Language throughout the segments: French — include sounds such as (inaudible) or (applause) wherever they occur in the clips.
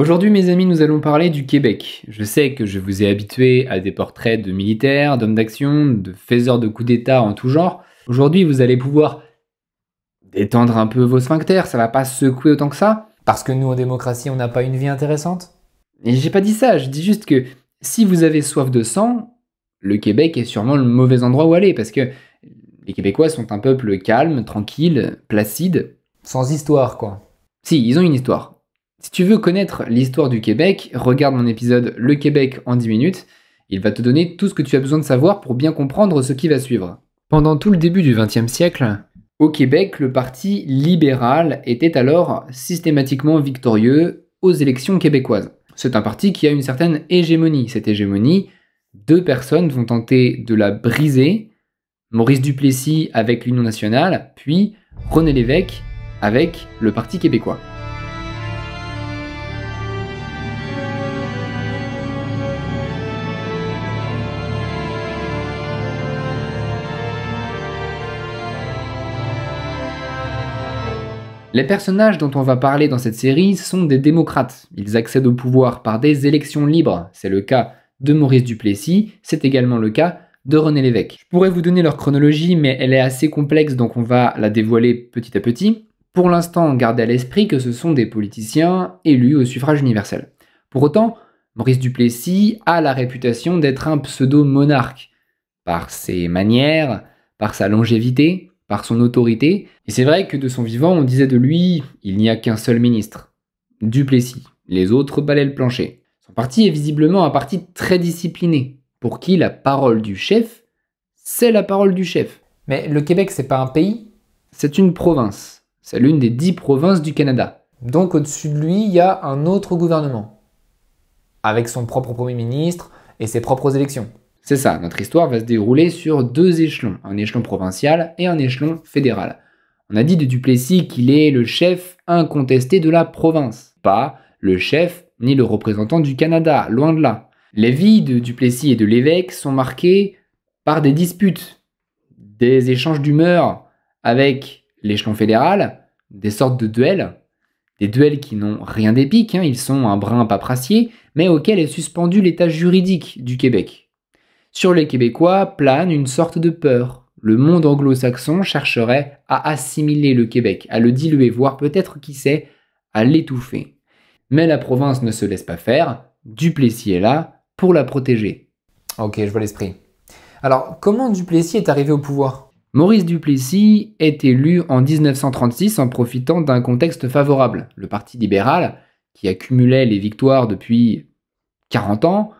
Aujourd'hui mes amis, nous allons parler du Québec. Je sais que je vous ai habitué à des portraits de militaires, d'hommes d'action, de faiseurs de coups d'État en tout genre. Aujourd'hui vous allez pouvoir détendre un peu vos sphincters, ça va pas secouer autant que ça. Parce que nous en démocratie on n'a pas une vie intéressante Et j'ai pas dit ça, je dis juste que si vous avez soif de sang, le Québec est sûrement le mauvais endroit où aller parce que les Québécois sont un peuple calme, tranquille, placide. Sans histoire quoi. Si, ils ont une histoire si tu veux connaître l'histoire du Québec, regarde mon épisode Le Québec en 10 minutes. Il va te donner tout ce que tu as besoin de savoir pour bien comprendre ce qui va suivre. Pendant tout le début du XXe siècle, au Québec, le parti libéral était alors systématiquement victorieux aux élections québécoises. C'est un parti qui a une certaine hégémonie. Cette hégémonie, deux personnes vont tenter de la briser, Maurice Duplessis avec l'Union nationale, puis René Lévesque avec le Parti québécois. Les personnages dont on va parler dans cette série sont des démocrates. Ils accèdent au pouvoir par des élections libres. C'est le cas de Maurice Duplessis, c'est également le cas de René Lévesque. Je pourrais vous donner leur chronologie, mais elle est assez complexe, donc on va la dévoiler petit à petit. Pour l'instant, gardez à l'esprit que ce sont des politiciens élus au suffrage universel. Pour autant, Maurice Duplessis a la réputation d'être un pseudo-monarque, par ses manières, par sa longévité, par son autorité. Et c'est vrai que de son vivant, on disait de lui, il n'y a qu'un seul ministre, Duplessis. Les autres balaient le plancher. Son parti est visiblement un parti très discipliné, pour qui la parole du chef, c'est la parole du chef. Mais le Québec, c'est pas un pays C'est une province. C'est l'une des dix provinces du Canada. Donc au-dessus de lui, il y a un autre gouvernement. Avec son propre Premier ministre et ses propres élections. C'est ça, notre histoire va se dérouler sur deux échelons, un échelon provincial et un échelon fédéral. On a dit de Duplessis qu'il est le chef incontesté de la province, pas le chef ni le représentant du Canada, loin de là. Les vies de Duplessis et de l'évêque sont marquées par des disputes, des échanges d'humeur avec l'échelon fédéral, des sortes de duels, des duels qui n'ont rien d'épique, hein, ils sont un brin paprassier, mais auquel est suspendu l'état juridique du Québec. Sur les Québécois plane une sorte de peur. Le monde anglo-saxon chercherait à assimiler le Québec, à le diluer, voire peut-être, qui sait, à l'étouffer. Mais la province ne se laisse pas faire, Duplessis est là pour la protéger. Ok, je vois l'esprit. Alors, comment Duplessis est arrivé au pouvoir Maurice Duplessis est élu en 1936 en profitant d'un contexte favorable. Le Parti libéral, qui accumulait les victoires depuis 40 ans,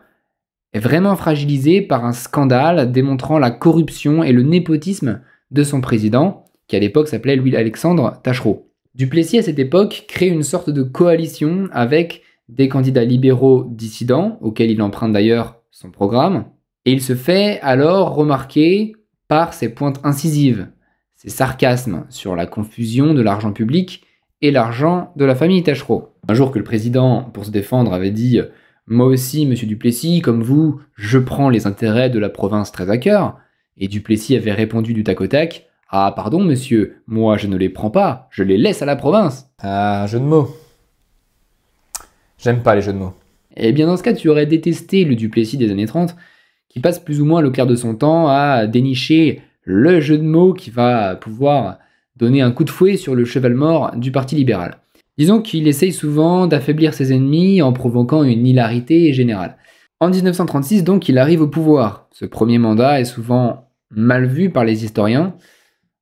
est vraiment fragilisé par un scandale démontrant la corruption et le népotisme de son président, qui à l'époque s'appelait Louis-Alexandre Tachereau. Duplessis, à cette époque, crée une sorte de coalition avec des candidats libéraux dissidents, auxquels il emprunte d'ailleurs son programme, et il se fait alors remarquer par ses pointes incisives, ses sarcasmes sur la confusion de l'argent public et l'argent de la famille Tachereau. Un jour que le président, pour se défendre, avait dit moi aussi, monsieur Duplessis, comme vous, je prends les intérêts de la province très à cœur. Et Duplessis avait répondu du tac au tac Ah, pardon, monsieur, moi je ne les prends pas, je les laisse à la province. Ah, jeu de mots. J'aime pas les jeux de mots. Eh bien, dans ce cas, tu aurais détesté le Duplessis des années 30, qui passe plus ou moins le clair de son temps à dénicher le jeu de mots qui va pouvoir donner un coup de fouet sur le cheval mort du Parti libéral. Disons qu'il essaye souvent d'affaiblir ses ennemis en provoquant une hilarité générale. En 1936, donc, il arrive au pouvoir. Ce premier mandat est souvent mal vu par les historiens.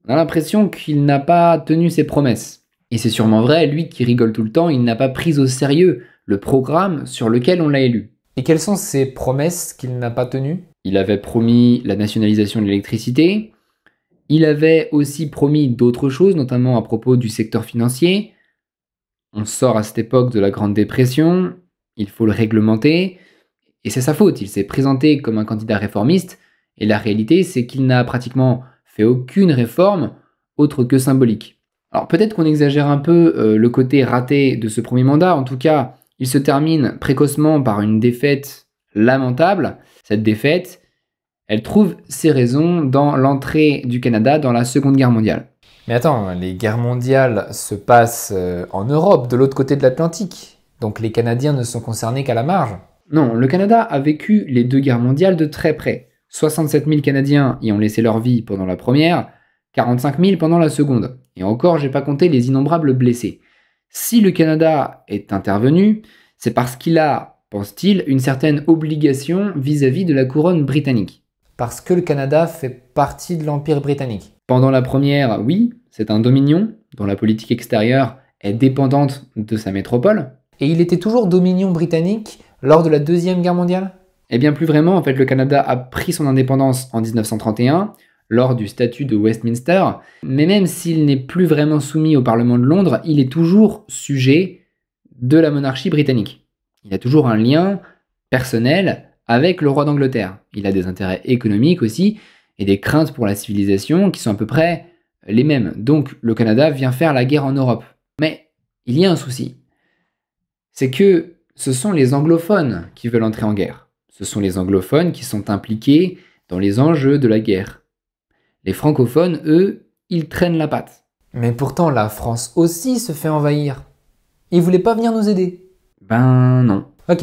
On a l'impression qu'il n'a pas tenu ses promesses. Et c'est sûrement vrai, lui qui rigole tout le temps, il n'a pas pris au sérieux le programme sur lequel on l'a élu. Et quelles sont ses promesses qu'il n'a pas tenues Il avait promis la nationalisation de l'électricité, il avait aussi promis d'autres choses, notamment à propos du secteur financier, on sort à cette époque de la Grande Dépression, il faut le réglementer, et c'est sa faute, il s'est présenté comme un candidat réformiste, et la réalité c'est qu'il n'a pratiquement fait aucune réforme autre que symbolique. Alors peut-être qu'on exagère un peu euh, le côté raté de ce premier mandat, en tout cas il se termine précocement par une défaite lamentable. Cette défaite, elle trouve ses raisons dans l'entrée du Canada dans la Seconde Guerre mondiale. Mais attends, les guerres mondiales se passent euh, en Europe, de l'autre côté de l'Atlantique. Donc les Canadiens ne sont concernés qu'à la marge. Non, le Canada a vécu les deux guerres mondiales de très près. 67 000 Canadiens y ont laissé leur vie pendant la première, 45 000 pendant la seconde. Et encore, j'ai pas compté les innombrables blessés. Si le Canada est intervenu, c'est parce qu'il a, pense-t-il, une certaine obligation vis-à-vis -vis de la couronne britannique. Parce que le Canada fait partie de l'Empire britannique. Pendant la première, oui, c'est un dominion dont la politique extérieure est dépendante de sa métropole. Et il était toujours dominion britannique lors de la Deuxième Guerre mondiale Eh bien plus vraiment, en fait le Canada a pris son indépendance en 1931 lors du statut de Westminster, mais même s'il n'est plus vraiment soumis au Parlement de Londres, il est toujours sujet de la monarchie britannique. Il a toujours un lien personnel avec le roi d'Angleterre. Il a des intérêts économiques aussi et des craintes pour la civilisation qui sont à peu près les mêmes. Donc le Canada vient faire la guerre en Europe. Mais il y a un souci. C'est que ce sont les anglophones qui veulent entrer en guerre. Ce sont les anglophones qui sont impliqués dans les enjeux de la guerre. Les francophones, eux, ils traînent la patte. Mais pourtant, la France aussi se fait envahir. Ils voulaient pas venir nous aider. Ben non. Ok.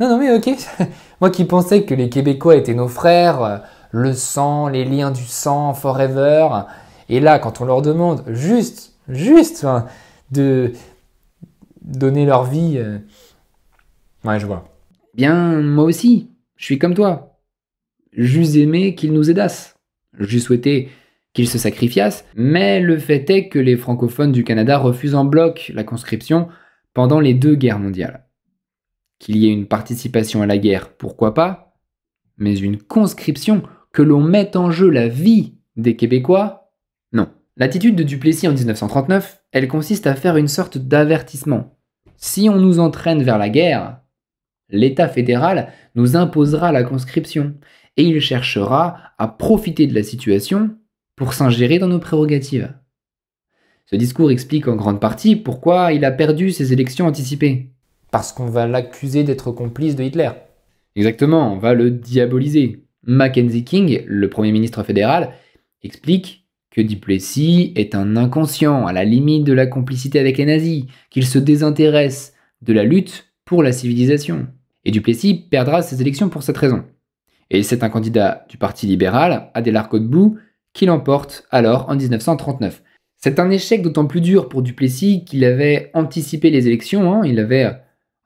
Non, non, mais ok. (laughs) Moi qui pensais que les Québécois étaient nos frères, euh, le sang, les liens du sang, forever, et là, quand on leur demande juste, juste, de donner leur vie, euh, ouais, je vois. Bien, moi aussi, je suis comme toi. J'eus aimé qu'ils nous aidassent. J'eus souhaité qu'ils se sacrifiassent, mais le fait est que les francophones du Canada refusent en bloc la conscription pendant les deux guerres mondiales. Qu'il y ait une participation à la guerre, pourquoi pas, mais une conscription que l'on mette en jeu la vie des Québécois, non. L'attitude de Duplessis en 1939, elle consiste à faire une sorte d'avertissement. Si on nous entraîne vers la guerre, l'État fédéral nous imposera la conscription et il cherchera à profiter de la situation pour s'ingérer dans nos prérogatives. Ce discours explique en grande partie pourquoi il a perdu ses élections anticipées. Parce qu'on va l'accuser d'être complice de Hitler. Exactement, on va le diaboliser. Mackenzie King, le Premier ministre fédéral, explique que Duplessis est un inconscient à la limite de la complicité avec les nazis, qu'il se désintéresse de la lutte pour la civilisation. Et Duplessis perdra ses élections pour cette raison. Et c'est un candidat du Parti libéral, Adélard Godbout, qui l'emporte alors en 1939. C'est un échec d'autant plus dur pour Duplessis qu'il avait anticipé les élections, hein. il avait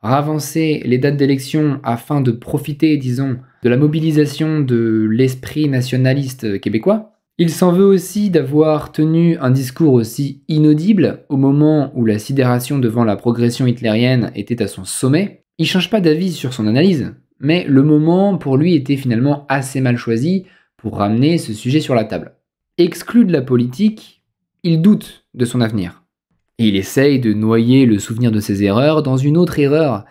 ravancé les dates d'élection afin de profiter, disons, de la mobilisation de l'esprit nationaliste québécois. Il s'en veut aussi d'avoir tenu un discours aussi inaudible au moment où la sidération devant la progression hitlérienne était à son sommet. Il change pas d'avis sur son analyse, mais le moment pour lui était finalement assez mal choisi pour ramener ce sujet sur la table. Exclu de la politique, il doute de son avenir. Et il essaye de noyer le souvenir de ses erreurs dans une autre erreur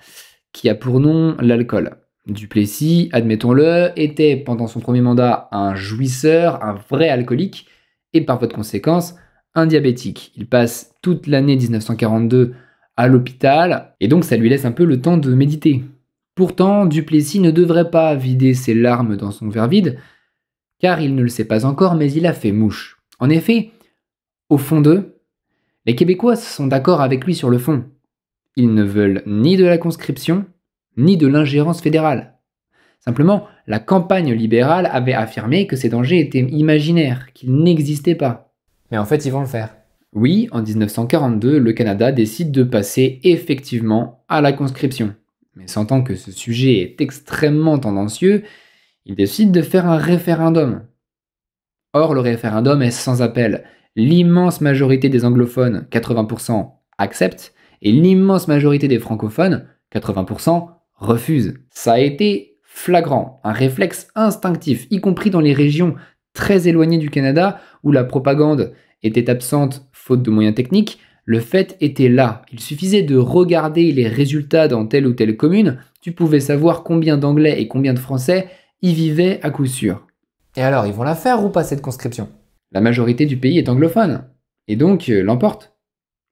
qui a pour nom l'alcool. Duplessis, admettons-le, était pendant son premier mandat un jouisseur, un vrai alcoolique, et par voie de conséquence, un diabétique. Il passe toute l'année 1942 à l'hôpital, et donc ça lui laisse un peu le temps de méditer. Pourtant, Duplessis ne devrait pas vider ses larmes dans son verre vide, car il ne le sait pas encore, mais il a fait mouche. En effet, au fond d'eux, les Québécois sont d'accord avec lui sur le fond. Ils ne veulent ni de la conscription, ni de l'ingérence fédérale. Simplement, la campagne libérale avait affirmé que ces dangers étaient imaginaires, qu'ils n'existaient pas. Mais en fait, ils vont le faire. Oui, en 1942, le Canada décide de passer effectivement à la conscription. Mais sentant que ce sujet est extrêmement tendancieux, il décide de faire un référendum. Or, le référendum est sans appel. L'immense majorité des anglophones, 80%, acceptent, et l'immense majorité des francophones, 80%, refuse. Ça a été flagrant, un réflexe instinctif, y compris dans les régions très éloignées du Canada où la propagande était absente faute de moyens techniques, le fait était là. Il suffisait de regarder les résultats dans telle ou telle commune, tu pouvais savoir combien d'Anglais et combien de Français y vivaient à coup sûr. Et alors, ils vont la faire ou pas cette conscription La majorité du pays est anglophone, et donc euh, l'emporte.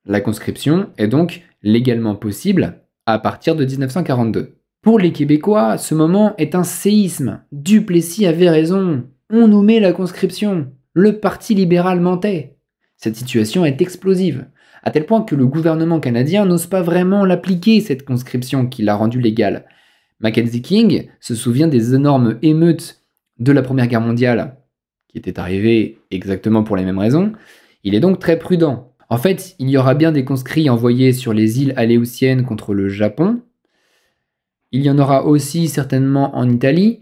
La conscription est donc légalement possible à partir de 1942. Pour les Québécois, ce moment est un séisme. Duplessis avait raison. On nous met la conscription. Le Parti libéral mentait. Cette situation est explosive, à tel point que le gouvernement canadien n'ose pas vraiment l'appliquer, cette conscription qui l'a rendue légale. Mackenzie King se souvient des énormes émeutes de la Première Guerre mondiale, qui étaient arrivées exactement pour les mêmes raisons. Il est donc très prudent. En fait, il y aura bien des conscrits envoyés sur les îles aléoutiennes contre le Japon. Il y en aura aussi certainement en Italie,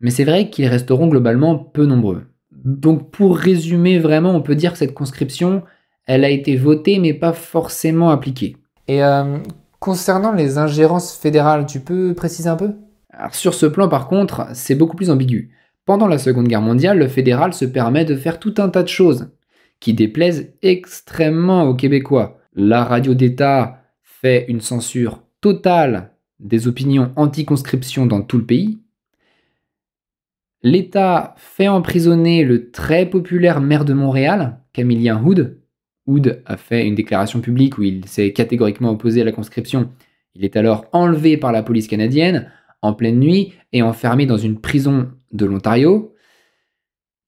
mais c'est vrai qu'ils resteront globalement peu nombreux. Donc pour résumer vraiment, on peut dire que cette conscription, elle a été votée mais pas forcément appliquée. Et euh, concernant les ingérences fédérales, tu peux préciser un peu Alors sur ce plan par contre, c'est beaucoup plus ambigu. Pendant la Seconde Guerre mondiale, le fédéral se permet de faire tout un tas de choses qui déplaisent extrêmement aux Québécois. La radio d'État fait une censure totale des opinions anti-conscription dans tout le pays. L'État fait emprisonner le très populaire maire de Montréal, Camillien Hood. Hood a fait une déclaration publique où il s'est catégoriquement opposé à la conscription. Il est alors enlevé par la police canadienne en pleine nuit et enfermé dans une prison de l'Ontario,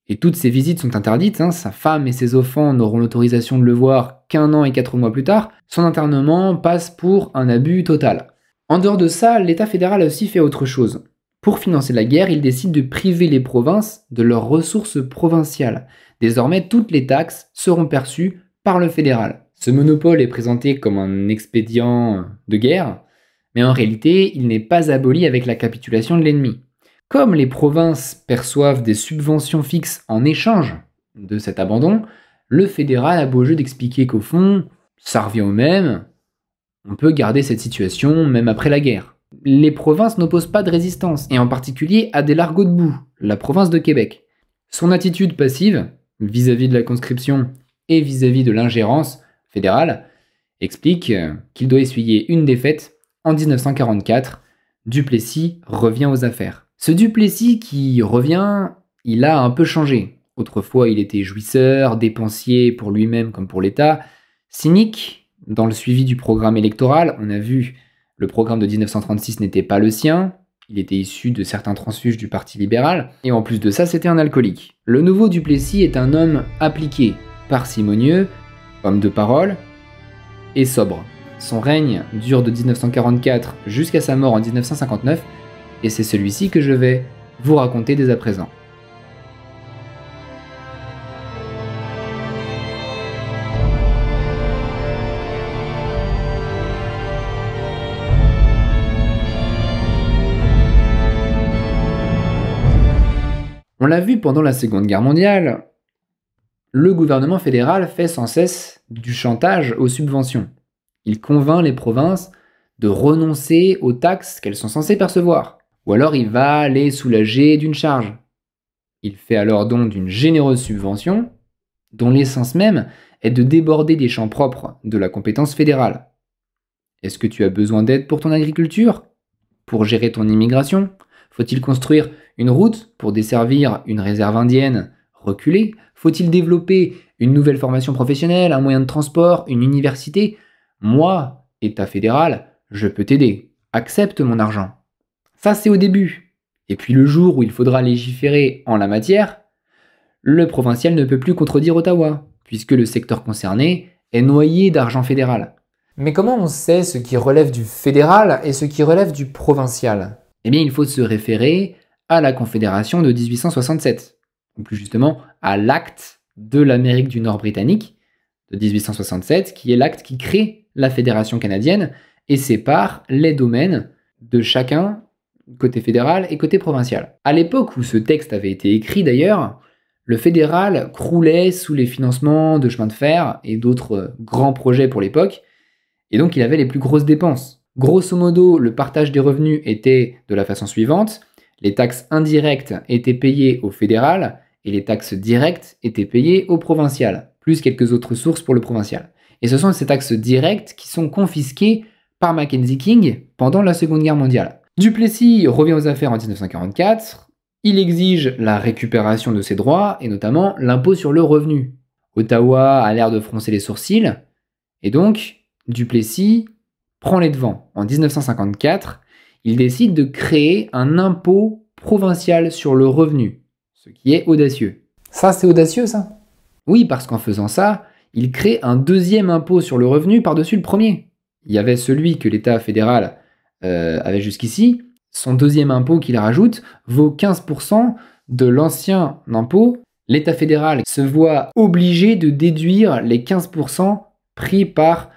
et toutes ces visites sont interdites, hein. sa femme et ses enfants n'auront l'autorisation de le voir qu'un an et quatre mois plus tard, son internement passe pour un abus total. En dehors de ça, l'État fédéral a aussi fait autre chose. Pour financer la guerre, il décide de priver les provinces de leurs ressources provinciales. Désormais, toutes les taxes seront perçues par le fédéral. Ce monopole est présenté comme un expédient de guerre, mais en réalité, il n'est pas aboli avec la capitulation de l'ennemi. Comme les provinces perçoivent des subventions fixes en échange de cet abandon, le fédéral a beau jeu d'expliquer qu'au fond, ça revient au même, on peut garder cette situation même après la guerre. Les provinces n'opposent pas de résistance, et en particulier à des largots de boue, la province de Québec. Son attitude passive, vis-à-vis de la conscription et vis à -vis de l'ingérence fédérale, explique euh, qu'il doit essuyer une défaite en 1944. Duplessis revient aux affaires. Ce Duplessis qui revient, il a un peu changé. Autrefois, il était jouisseur, dépensier pour lui-même comme pour l'État, cynique dans le suivi du programme électoral. On a vu, le programme de 1936 n'était pas le sien, il était issu de certains transfuges du Parti libéral, et en plus de ça, c'était un alcoolique. Le nouveau Duplessis est un homme appliqué, parcimonieux, homme de parole et sobre. Son règne dure de 1944 jusqu'à sa mort en 1959 et c'est celui-ci que je vais vous raconter dès à présent. On l'a vu pendant la Seconde Guerre mondiale, le gouvernement fédéral fait sans cesse du chantage aux subventions. Il convainc les provinces de renoncer aux taxes qu'elles sont censées percevoir ou alors il va les soulager d'une charge. Il fait alors don d'une généreuse subvention, dont l'essence même est de déborder des champs propres de la compétence fédérale. Est-ce que tu as besoin d'aide pour ton agriculture Pour gérer ton immigration Faut-il construire une route pour desservir une réserve indienne reculée Faut-il développer une nouvelle formation professionnelle, un moyen de transport, une université Moi, État fédéral, je peux t'aider. Accepte mon argent. Ça, c'est au début. Et puis le jour où il faudra légiférer en la matière, le provincial ne peut plus contredire Ottawa, puisque le secteur concerné est noyé d'argent fédéral. Mais comment on sait ce qui relève du fédéral et ce qui relève du provincial Eh bien, il faut se référer à la Confédération de 1867, ou plus justement à l'acte de l'Amérique du Nord britannique de 1867, qui est l'acte qui crée la Fédération canadienne et sépare les domaines de chacun côté fédéral et côté provincial. À l'époque où ce texte avait été écrit d'ailleurs, le fédéral croulait sous les financements de chemins de fer et d'autres euh, grands projets pour l'époque, et donc il avait les plus grosses dépenses. Grosso modo, le partage des revenus était de la façon suivante, les taxes indirectes étaient payées au fédéral et les taxes directes étaient payées au provincial, plus quelques autres sources pour le provincial. Et ce sont ces taxes directes qui sont confisquées par Mackenzie King pendant la Seconde Guerre mondiale. Duplessis revient aux affaires en 1944, il exige la récupération de ses droits et notamment l'impôt sur le revenu. Ottawa a l'air de froncer les sourcils et donc Duplessis prend les devants. En 1954, il décide de créer un impôt provincial sur le revenu, ce qui est audacieux. Ça, c'est audacieux, ça Oui, parce qu'en faisant ça, il crée un deuxième impôt sur le revenu par-dessus le premier. Il y avait celui que l'État fédéral euh, avait jusqu'ici, son deuxième impôt qu'il rajoute vaut 15% de l'ancien impôt. L'État fédéral se voit obligé de déduire les 15% pris par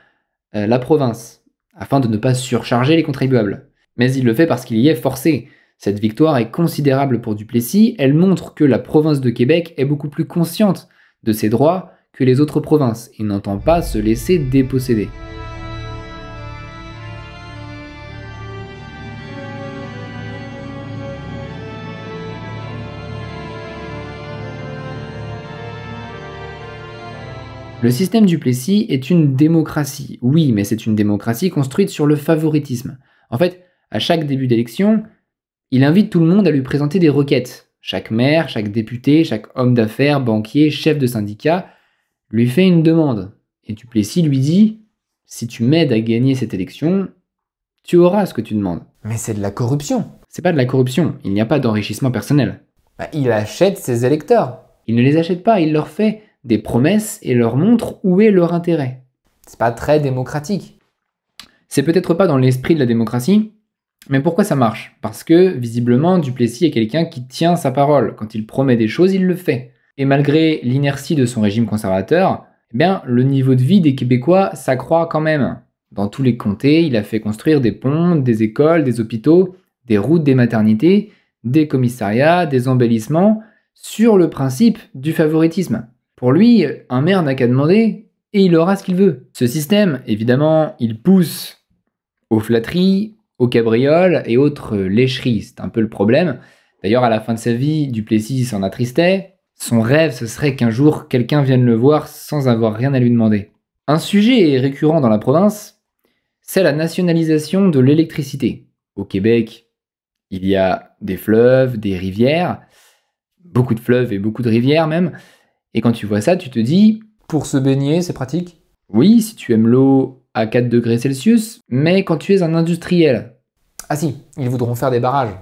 euh, la province, afin de ne pas surcharger les contribuables. Mais il le fait parce qu'il y est forcé. Cette victoire est considérable pour Duplessis, elle montre que la province de Québec est beaucoup plus consciente de ses droits que les autres provinces il n'entend pas se laisser déposséder. Le système du Plessis est une démocratie, oui, mais c'est une démocratie construite sur le favoritisme. En fait, à chaque début d'élection, il invite tout le monde à lui présenter des requêtes. Chaque maire, chaque député, chaque homme d'affaires, banquier, chef de syndicat lui fait une demande. Et Duplessis lui dit Si tu m'aides à gagner cette élection, tu auras ce que tu demandes. Mais c'est de la corruption. C'est pas de la corruption, il n'y a pas d'enrichissement personnel. Bah, il achète ses électeurs. Il ne les achète pas, il leur fait des promesses et leur montre où est leur intérêt. C'est pas très démocratique. C'est peut-être pas dans l'esprit de la démocratie, mais pourquoi ça marche Parce que, visiblement, Duplessis est quelqu'un qui tient sa parole. Quand il promet des choses, il le fait. Et malgré l'inertie de son régime conservateur, eh bien, le niveau de vie des Québécois s'accroît quand même. Dans tous les comtés, il a fait construire des ponts, des écoles, des hôpitaux, des routes, des maternités, des commissariats, des embellissements, sur le principe du favoritisme. Pour lui, un maire n'a qu'à demander et il aura ce qu'il veut. Ce système, évidemment, il pousse aux flatteries, aux cabrioles et autres lécheries. C'est un peu le problème. D'ailleurs, à la fin de sa vie, Duplessis s'en attristait. Son rêve, ce serait qu'un jour, quelqu'un vienne le voir sans avoir rien à lui demander. Un sujet récurrent dans la province, c'est la nationalisation de l'électricité. Au Québec, il y a des fleuves, des rivières, beaucoup de fleuves et beaucoup de rivières même. Et quand tu vois ça, tu te dis... Pour se baigner, c'est pratique Oui, si tu aimes l'eau à 4 degrés Celsius, mais quand tu es un industriel. Ah si, ils voudront faire des barrages.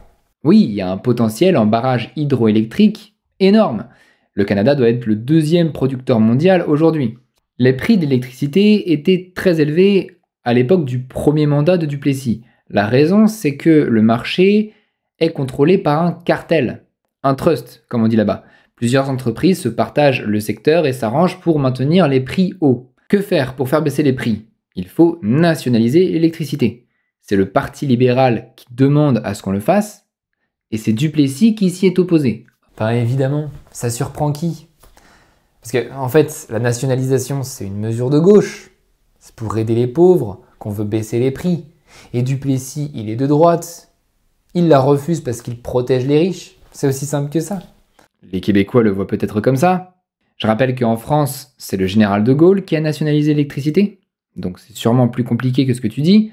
Oui, il y a un potentiel en barrages hydroélectriques énorme. Le Canada doit être le deuxième producteur mondial aujourd'hui. Les prix d'électricité étaient très élevés à l'époque du premier mandat de Duplessis. La raison, c'est que le marché est contrôlé par un cartel, un trust, comme on dit là-bas. Plusieurs entreprises se partagent le secteur et s'arrangent pour maintenir les prix hauts. Que faire pour faire baisser les prix Il faut nationaliser l'électricité. C'est le Parti libéral qui demande à ce qu'on le fasse, et c'est Duplessis qui s'y est opposé. Enfin bah, évidemment, ça surprend qui Parce que, en fait, la nationalisation, c'est une mesure de gauche. C'est pour aider les pauvres qu'on veut baisser les prix. Et Duplessis, il est de droite. Il la refuse parce qu'il protège les riches. C'est aussi simple que ça. Les Québécois le voient peut-être comme ça. Je rappelle qu'en France, c'est le général de Gaulle qui a nationalisé l'électricité, donc c'est sûrement plus compliqué que ce que tu dis.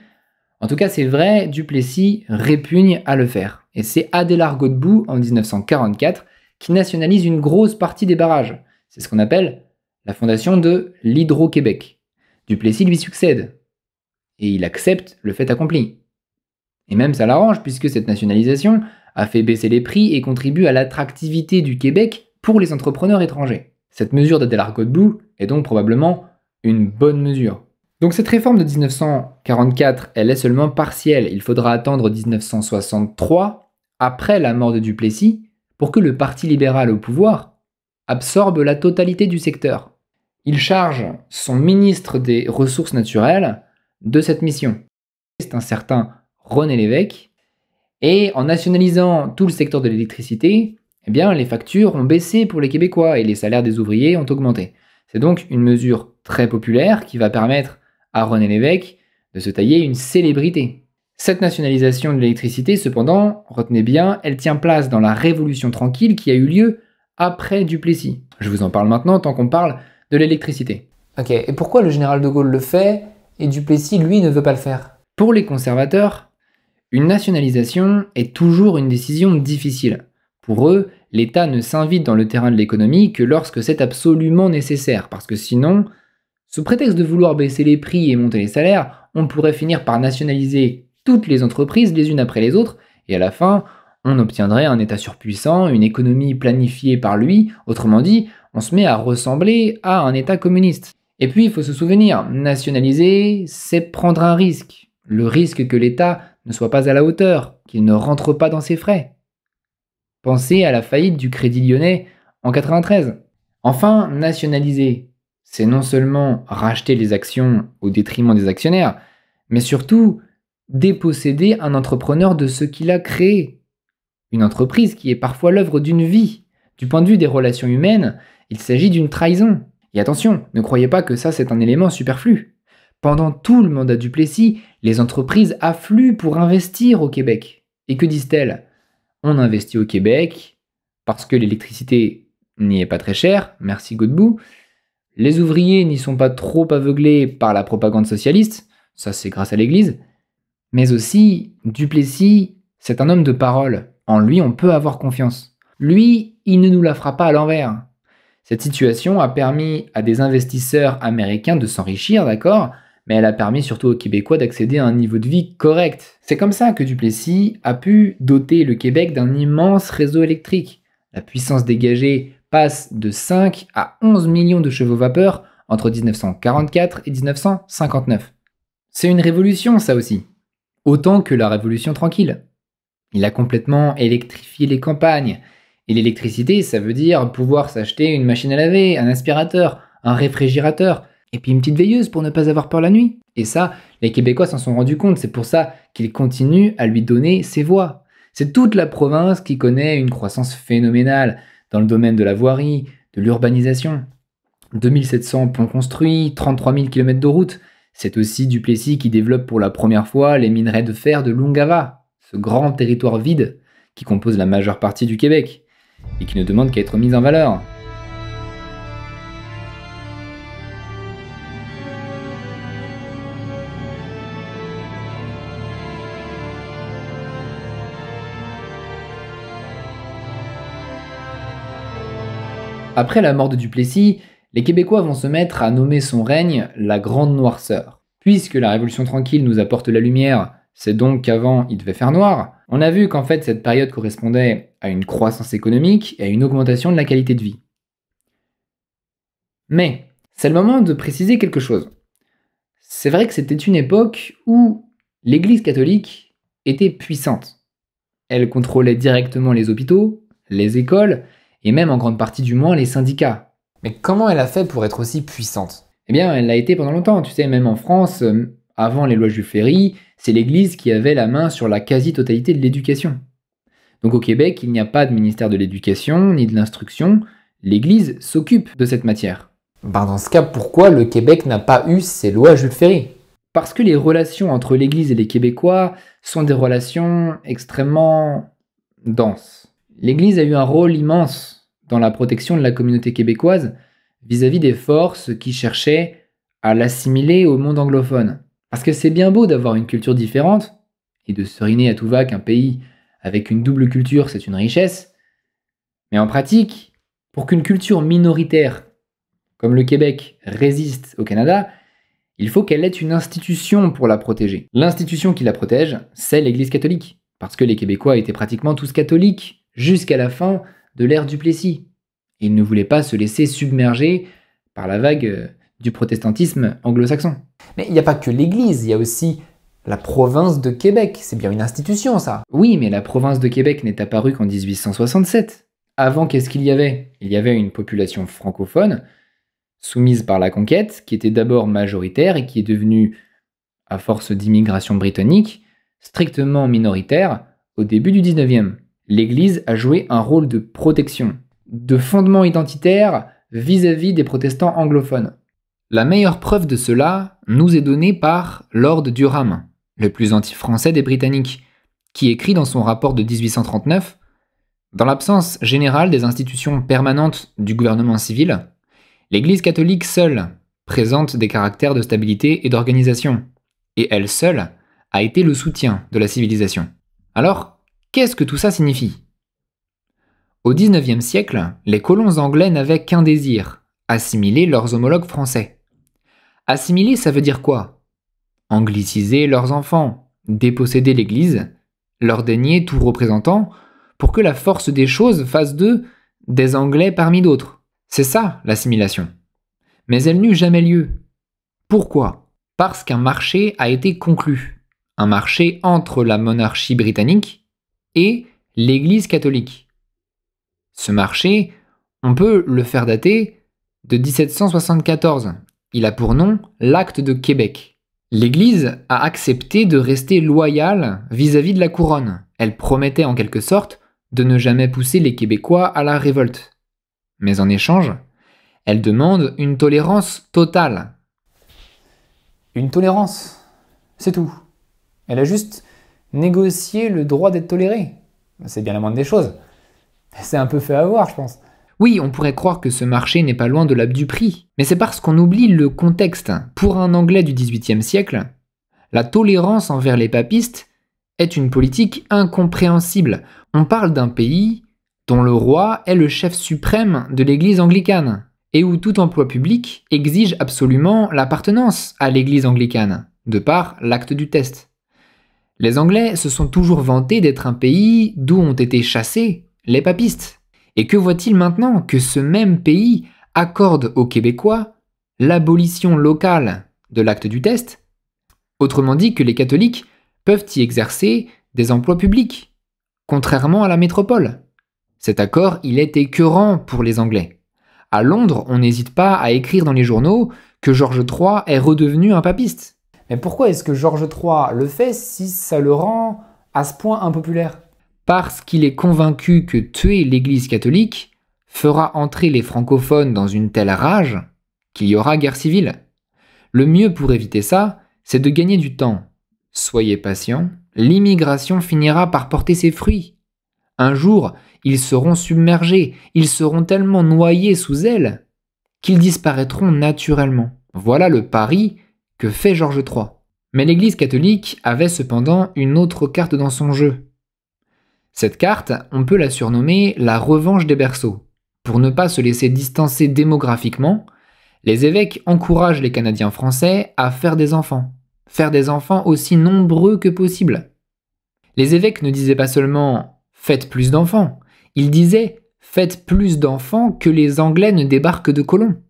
En tout cas, c'est vrai, Duplessis répugne à le faire. Et c'est Adélard Godbout, en 1944, qui nationalise une grosse partie des barrages. C'est ce qu'on appelle la fondation de l'Hydro-Québec. Duplessis lui succède. Et il accepte le fait accompli. Et même ça l'arrange puisque cette nationalisation a fait baisser les prix et contribue à l'attractivité du Québec pour les entrepreneurs étrangers. Cette mesure de côte est donc probablement une bonne mesure. Donc cette réforme de 1944, elle est seulement partielle. Il faudra attendre 1963, après la mort de Duplessis, pour que le Parti libéral au pouvoir absorbe la totalité du secteur. Il charge son ministre des Ressources naturelles de cette mission. C'est un certain René Lévesque. Et en nationalisant tout le secteur de l'électricité, eh bien, les factures ont baissé pour les Québécois et les salaires des ouvriers ont augmenté. C'est donc une mesure très populaire qui va permettre à René Lévesque de se tailler une célébrité. Cette nationalisation de l'électricité, cependant, retenez bien, elle tient place dans la révolution tranquille qui a eu lieu après Duplessis. Je vous en parle maintenant tant qu'on parle de l'électricité. Ok, et pourquoi le général de Gaulle le fait et Duplessis, lui, ne veut pas le faire Pour les conservateurs, une nationalisation est toujours une décision difficile. Pour eux, l'État ne s'invite dans le terrain de l'économie que lorsque c'est absolument nécessaire, parce que sinon, sous prétexte de vouloir baisser les prix et monter les salaires, on pourrait finir par nationaliser toutes les entreprises les unes après les autres, et à la fin, on obtiendrait un État surpuissant, une économie planifiée par lui, autrement dit, on se met à ressembler à un État communiste. Et puis, il faut se souvenir, nationaliser, c'est prendre un risque. Le risque que l'État ne soit pas à la hauteur, qu'il ne rentre pas dans ses frais. Pensez à la faillite du Crédit lyonnais en 93. Enfin, nationaliser, c'est non seulement racheter les actions au détriment des actionnaires, mais surtout déposséder un entrepreneur de ce qu'il a créé. Une entreprise qui est parfois l'œuvre d'une vie. Du point de vue des relations humaines, il s'agit d'une trahison. Et attention, ne croyez pas que ça c'est un élément superflu. Pendant tout le mandat du Plessis, les entreprises affluent pour investir au Québec. Et que disent-elles On investit au Québec parce que l'électricité n'y est pas très chère, merci Godbout. Les ouvriers n'y sont pas trop aveuglés par la propagande socialiste, ça c'est grâce à l'Église. Mais aussi, Duplessis, c'est un homme de parole. En lui, on peut avoir confiance. Lui, il ne nous la fera pas à l'envers. Cette situation a permis à des investisseurs américains de s'enrichir, d'accord, mais elle a permis surtout aux Québécois d'accéder à un niveau de vie correct. C'est comme ça que Duplessis a pu doter le Québec d'un immense réseau électrique. La puissance dégagée passe de 5 à 11 millions de chevaux vapeur entre 1944 et 1959. C'est une révolution ça aussi, autant que la révolution tranquille. Il a complètement électrifié les campagnes. Et l'électricité, ça veut dire pouvoir s'acheter une machine à laver, un aspirateur, un réfrigérateur, et puis une petite veilleuse pour ne pas avoir peur la nuit. Et ça, les Québécois s'en sont rendus compte. C'est pour ça qu'ils continuent à lui donner ses voix. C'est toute la province qui connaît une croissance phénoménale dans le domaine de la voirie, de l'urbanisation. 2700 ponts construits, 33 000 km de route. C'est aussi Duplessis qui développe pour la première fois les minerais de fer de Lungava, ce grand territoire vide qui compose la majeure partie du Québec et qui ne demande qu'à être mis en valeur. Après la mort de Duplessis, les Québécois vont se mettre à nommer son règne la Grande Noirceur. Puisque la Révolution tranquille nous apporte la lumière, c'est donc qu'avant il devait faire noir, on a vu qu'en fait cette période correspondait à une croissance économique et à une augmentation de la qualité de vie. Mais, c'est le moment de préciser quelque chose. C'est vrai que c'était une époque où l'Église catholique était puissante. Elle contrôlait directement les hôpitaux, les écoles, et même en grande partie du moins les syndicats. Mais comment elle a fait pour être aussi puissante Eh bien, elle l'a été pendant longtemps. Tu sais, même en France, euh, avant les lois Jules Ferry, c'est l'Église qui avait la main sur la quasi-totalité de l'éducation. Donc au Québec, il n'y a pas de ministère de l'Éducation ni de l'Instruction. L'Église s'occupe de cette matière. Ben dans ce cas, pourquoi le Québec n'a pas eu ces lois Jules Ferry Parce que les relations entre l'Église et les Québécois sont des relations extrêmement denses. L'Église a eu un rôle immense dans la protection de la communauté québécoise vis-à-vis des forces qui cherchaient à l'assimiler au monde anglophone. Parce que c'est bien beau d'avoir une culture différente, et de seriner à tout va qu'un pays avec une double culture, c'est une richesse, mais en pratique, pour qu'une culture minoritaire, comme le Québec, résiste au Canada, il faut qu'elle ait une institution pour la protéger. L'institution qui la protège, c'est l'Église catholique, parce que les Québécois étaient pratiquement tous catholiques jusqu'à la fin de l'ère du Plessis. il ne voulait pas se laisser submerger par la vague euh, du protestantisme anglo-saxon. Mais il n'y a pas que l'Église, il y a aussi la province de Québec. C'est bien une institution, ça. Oui, mais la province de Québec n'est apparue qu'en 1867. Avant, qu'est-ce qu'il y avait Il y avait une population francophone, soumise par la conquête, qui était d'abord majoritaire et qui est devenue, à force d'immigration britannique, strictement minoritaire au début du 19e l'Église a joué un rôle de protection, de fondement identitaire vis-à-vis des protestants anglophones. La meilleure preuve de cela nous est donnée par Lord Durham, le plus anti-français des Britanniques, qui écrit dans son rapport de 1839 Dans l'absence générale des institutions permanentes du gouvernement civil, l'Église catholique seule présente des caractères de stabilité et d'organisation, et elle seule a été le soutien de la civilisation. Alors, Qu'est-ce que tout ça signifie Au XIXe siècle, les colons anglais n'avaient qu'un désir, assimiler leurs homologues français. Assimiler, ça veut dire quoi Angliciser leurs enfants, déposséder l'Église, leur dénier tout représentant, pour que la force des choses fasse d'eux des Anglais parmi d'autres. C'est ça l'assimilation. Mais elle n'eut jamais lieu. Pourquoi Parce qu'un marché a été conclu. Un marché entre la monarchie britannique et l'Église catholique. Ce marché, on peut le faire dater de 1774. Il a pour nom l'Acte de Québec. L'Église a accepté de rester loyale vis-à-vis de la couronne. Elle promettait en quelque sorte de ne jamais pousser les Québécois à la révolte. Mais en échange, elle demande une tolérance totale. Une tolérance, c'est tout. Elle a juste négocier le droit d'être toléré. C'est bien la moindre des choses. C'est un peu fait avoir, je pense. Oui, on pourrait croire que ce marché n'est pas loin de l'abus prix, mais c'est parce qu'on oublie le contexte. Pour un Anglais du XVIIIe siècle, la tolérance envers les papistes est une politique incompréhensible. On parle d'un pays dont le roi est le chef suprême de l'Église anglicane, et où tout emploi public exige absolument l'appartenance à l'Église anglicane, de par l'acte du test. Les Anglais se sont toujours vantés d'être un pays d'où ont été chassés les papistes. Et que voit-il maintenant que ce même pays accorde aux Québécois l'abolition locale de l'acte du test, autrement dit que les catholiques peuvent y exercer des emplois publics, contrairement à la métropole. Cet accord, il est écœurant pour les Anglais. À Londres, on n'hésite pas à écrire dans les journaux que George III est redevenu un papiste. Mais pourquoi est-ce que Georges III le fait si ça le rend à ce point impopulaire Parce qu'il est convaincu que tuer l'Église catholique fera entrer les francophones dans une telle rage qu'il y aura guerre civile. Le mieux pour éviter ça, c'est de gagner du temps. Soyez patient, l'immigration finira par porter ses fruits. Un jour, ils seront submergés, ils seront tellement noyés sous elle qu'ils disparaîtront naturellement. Voilà le pari que fait Georges III. Mais l'Église catholique avait cependant une autre carte dans son jeu. Cette carte, on peut la surnommer la revanche des berceaux. Pour ne pas se laisser distancer démographiquement, les évêques encouragent les Canadiens français à faire des enfants, faire des enfants aussi nombreux que possible. Les évêques ne disaient pas seulement faites plus d'enfants, ils disaient faites plus d'enfants que les Anglais ne débarquent de colons.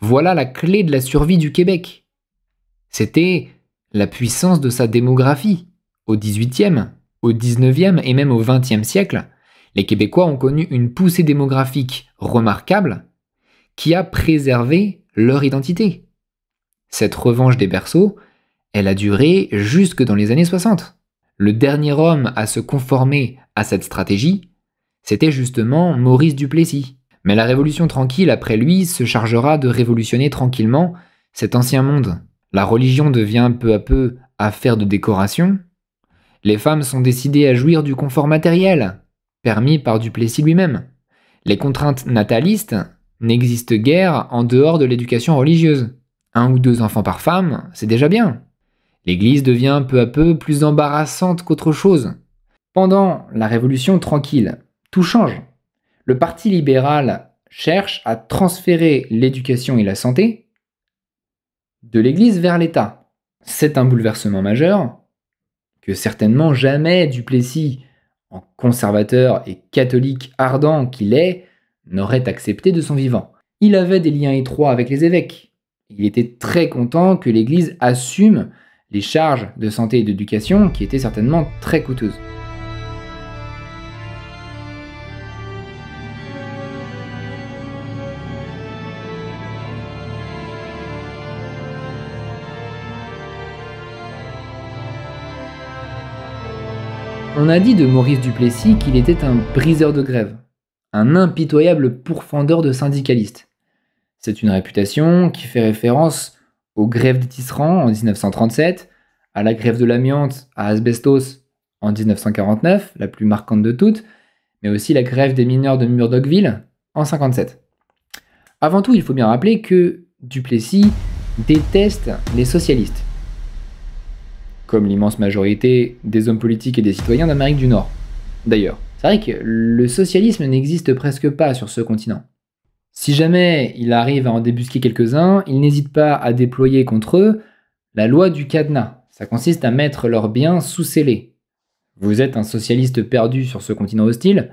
Voilà la clé de la survie du Québec. C'était la puissance de sa démographie. Au XVIIIe, au XIXe et même au XXe siècle, les Québécois ont connu une poussée démographique remarquable qui a préservé leur identité. Cette revanche des berceaux, elle a duré jusque dans les années 60. Le dernier homme à se conformer à cette stratégie, c'était justement Maurice Duplessis. Mais la Révolution tranquille après lui se chargera de révolutionner tranquillement cet ancien monde la religion devient peu à peu affaire de décoration, les femmes sont décidées à jouir du confort matériel, permis par Duplessis lui-même. Les contraintes natalistes n'existent guère en dehors de l'éducation religieuse. Un ou deux enfants par femme, c'est déjà bien. L'Église devient peu à peu plus embarrassante qu'autre chose. Pendant la Révolution tranquille, tout change. Le Parti libéral cherche à transférer l'éducation et la santé de l'Église vers l'État. C'est un bouleversement majeur que certainement jamais Duplessis, en conservateur et catholique ardent qu'il est, n'aurait accepté de son vivant. Il avait des liens étroits avec les évêques. Il était très content que l'Église assume les charges de santé et d'éducation qui étaient certainement très coûteuses. On a dit de Maurice Duplessis qu'il était un briseur de grève, un impitoyable pourfendeur de syndicalistes. C'est une réputation qui fait référence aux grèves des tisserands en 1937, à la grève de l'amiante à Asbestos en 1949, la plus marquante de toutes, mais aussi la grève des mineurs de Murdochville en 57. Avant tout, il faut bien rappeler que Duplessis déteste les socialistes comme l'immense majorité des hommes politiques et des citoyens d'Amérique du Nord. D'ailleurs, c'est vrai que le socialisme n'existe presque pas sur ce continent. Si jamais il arrive à en débusquer quelques-uns, il n'hésite pas à déployer contre eux la loi du cadenas. Ça consiste à mettre leurs biens sous scellés. Vous êtes un socialiste perdu sur ce continent hostile,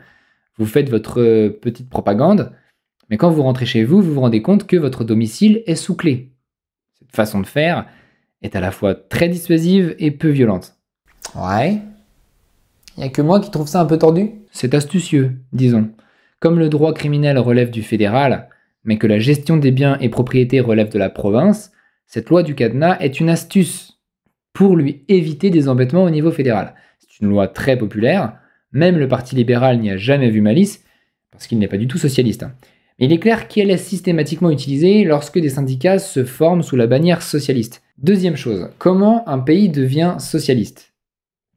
vous faites votre petite propagande, mais quand vous rentrez chez vous, vous vous rendez compte que votre domicile est sous clé. Cette façon de faire, est à la fois très dissuasive et peu violente. Ouais. Y a que moi qui trouve ça un peu tordu C'est astucieux, disons. Comme le droit criminel relève du fédéral, mais que la gestion des biens et propriétés relève de la province, cette loi du cadenas est une astuce pour lui éviter des embêtements au niveau fédéral. C'est une loi très populaire, même le Parti libéral n'y a jamais vu malice, parce qu'il n'est pas du tout socialiste. Hein. Mais il est clair qu'elle est systématiquement utilisée lorsque des syndicats se forment sous la bannière socialiste. Deuxième chose, comment un pays devient socialiste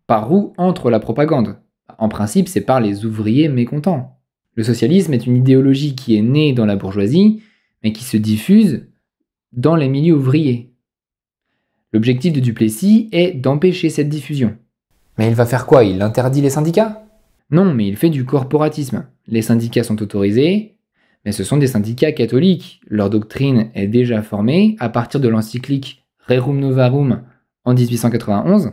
Par où entre la propagande En principe, c'est par les ouvriers mécontents. Le socialisme est une idéologie qui est née dans la bourgeoisie, mais qui se diffuse dans les milieux ouvriers. L'objectif de Duplessis est d'empêcher cette diffusion. Mais il va faire quoi Il interdit les syndicats Non, mais il fait du corporatisme. Les syndicats sont autorisés, mais ce sont des syndicats catholiques. Leur doctrine est déjà formée à partir de l'encyclique Rerum Novarum en 1891.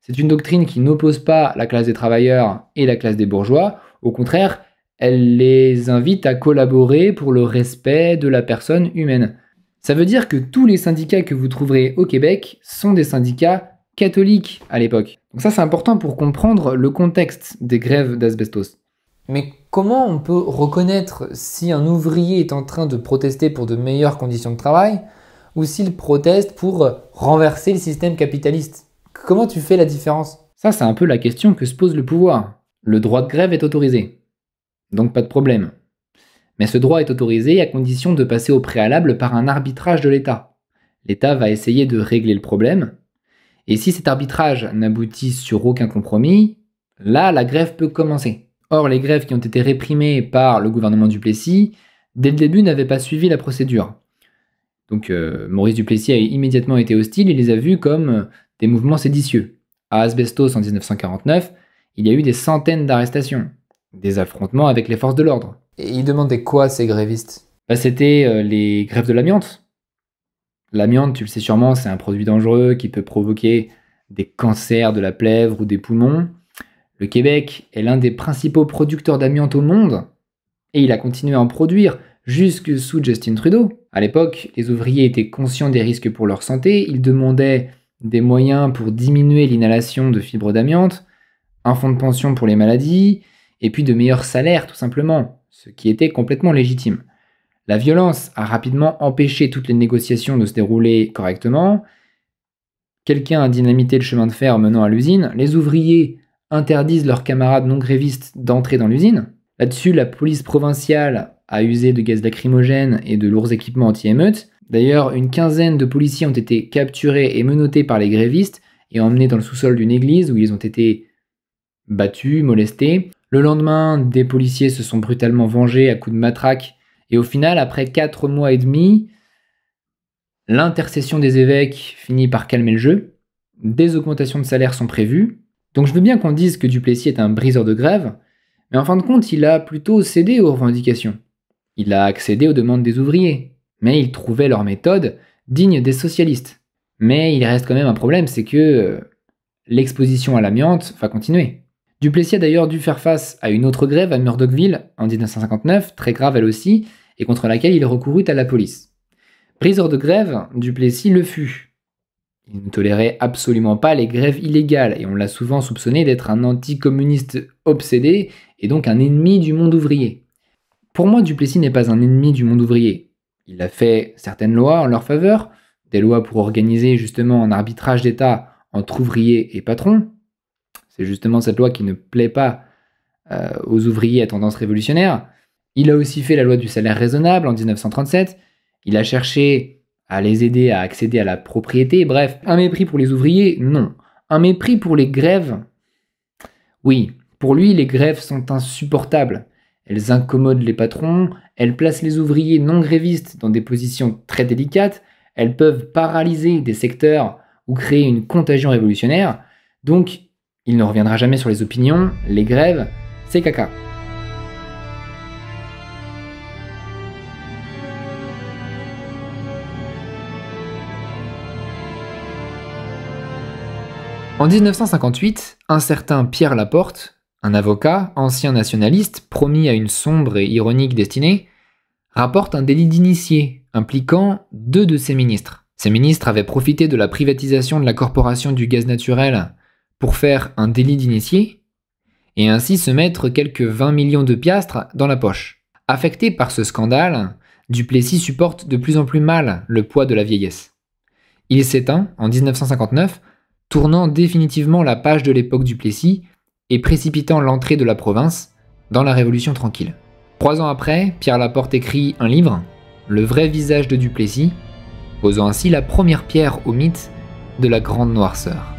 C'est une doctrine qui n'oppose pas la classe des travailleurs et la classe des bourgeois, au contraire, elle les invite à collaborer pour le respect de la personne humaine. Ça veut dire que tous les syndicats que vous trouverez au Québec sont des syndicats catholiques à l'époque. Donc ça c'est important pour comprendre le contexte des grèves d'asbestos. Mais comment on peut reconnaître si un ouvrier est en train de protester pour de meilleures conditions de travail ou s'ils protestent pour euh, renverser le système capitaliste. Comment tu fais la différence Ça, c'est un peu la question que se pose le pouvoir. Le droit de grève est autorisé. Donc pas de problème. Mais ce droit est autorisé à condition de passer au préalable par un arbitrage de l'État. L'État va essayer de régler le problème. Et si cet arbitrage n'aboutit sur aucun compromis, là, la grève peut commencer. Or, les grèves qui ont été réprimées par le gouvernement du Plessis, dès le début, n'avaient pas suivi la procédure. Donc euh, Maurice Duplessis a immédiatement été hostile et les a vus comme euh, des mouvements séditieux. À Asbestos en 1949, il y a eu des centaines d'arrestations, des affrontements avec les forces de l'ordre. Et ils demandaient quoi ces grévistes bah, C'était euh, les grèves de l'amiante. L'amiante, tu le sais sûrement, c'est un produit dangereux qui peut provoquer des cancers de la plèvre ou des poumons. Le Québec est l'un des principaux producteurs d'amiante au monde et il a continué à en produire jusque sous Justin Trudeau. À l'époque, les ouvriers étaient conscients des risques pour leur santé, ils demandaient des moyens pour diminuer l'inhalation de fibres d'amiante, un fonds de pension pour les maladies, et puis de meilleurs salaires tout simplement, ce qui était complètement légitime. La violence a rapidement empêché toutes les négociations de se dérouler correctement. Quelqu'un a dynamité le chemin de fer menant à l'usine, les ouvriers interdisent leurs camarades non grévistes d'entrer dans l'usine. Là-dessus, la police provinciale à user de gaz lacrymogène et de lourds équipements anti-émeutes. D'ailleurs, une quinzaine de policiers ont été capturés et menottés par les grévistes et emmenés dans le sous-sol d'une église où ils ont été battus, molestés. Le lendemain, des policiers se sont brutalement vengés à coups de matraque et au final, après 4 mois et demi, l'intercession des évêques finit par calmer le jeu. Des augmentations de salaire sont prévues. Donc je veux bien qu'on dise que Duplessis est un briseur de grève, mais en fin de compte, il a plutôt cédé aux revendications. Il a accédé aux demandes des ouvriers, mais il trouvait leur méthode digne des socialistes. Mais il reste quand même un problème, c'est que euh, l'exposition à l'amiante va continuer. Duplessis a d'ailleurs dû faire face à une autre grève à Murdochville en 1959, très grave elle aussi, et contre laquelle il recourut à la police. Briseur de grève, Duplessis le fut. Il ne tolérait absolument pas les grèves illégales, et on l'a souvent soupçonné d'être un anticommuniste obsédé, et donc un ennemi du monde ouvrier. Pour moi, Duplessis n'est pas un ennemi du monde ouvrier. Il a fait certaines lois en leur faveur, des lois pour organiser justement un arbitrage d'État entre ouvriers et patrons. C'est justement cette loi qui ne plaît pas euh, aux ouvriers à tendance révolutionnaire. Il a aussi fait la loi du salaire raisonnable en 1937. Il a cherché à les aider à accéder à la propriété. Bref, un mépris pour les ouvriers, non. Un mépris pour les grèves, oui. Pour lui, les grèves sont insupportables. Elles incommodent les patrons, elles placent les ouvriers non grévistes dans des positions très délicates, elles peuvent paralyser des secteurs ou créer une contagion révolutionnaire. Donc, il ne reviendra jamais sur les opinions, les grèves, c'est caca. En 1958, un certain Pierre Laporte, un avocat, ancien nationaliste, promis à une sombre et ironique destinée, rapporte un délit d'initié impliquant deux de ses ministres. Ces ministres avaient profité de la privatisation de la corporation du gaz naturel pour faire un délit d'initié et ainsi se mettre quelques 20 millions de piastres dans la poche. Affecté par ce scandale, Duplessis supporte de plus en plus mal le poids de la vieillesse. Il s'éteint en 1959, tournant définitivement la page de l'époque Duplessis et précipitant l'entrée de la province dans la Révolution tranquille. Trois ans après, Pierre Laporte écrit un livre, Le vrai visage de Duplessis, posant ainsi la première pierre au mythe de la Grande Noirceur.